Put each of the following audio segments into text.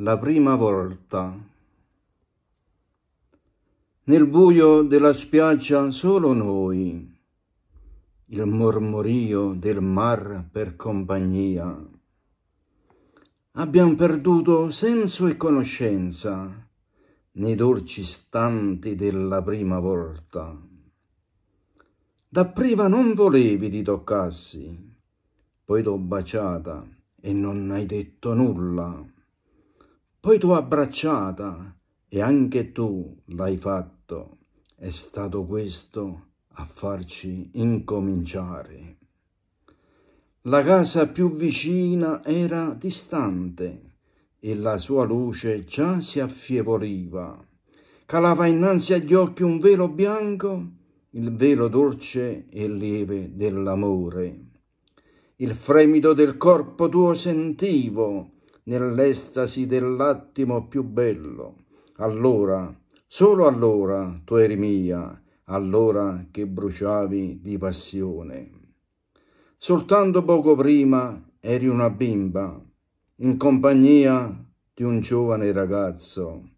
La prima volta. Nel buio della spiaggia solo noi, il mormorio del mar per compagnia. Abbiamo perduto senso e conoscenza nei dolci istanti della prima volta. Dapprima non volevi di toccassi, poi t'ho baciata e non hai detto nulla poi tu abbracciata e anche tu l'hai fatto. È stato questo a farci incominciare. La casa più vicina era distante e la sua luce già si affievoliva. Calava innanzi agli occhi un velo bianco, il velo dolce e lieve dell'amore. Il fremito del corpo tuo sentivo, nell'estasi dell'attimo più bello. Allora, solo allora, tu eri mia, allora che bruciavi di passione. Soltanto poco prima eri una bimba, in compagnia di un giovane ragazzo.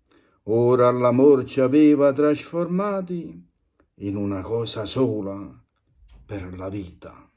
Ora l'amor ci aveva trasformati in una cosa sola per la vita.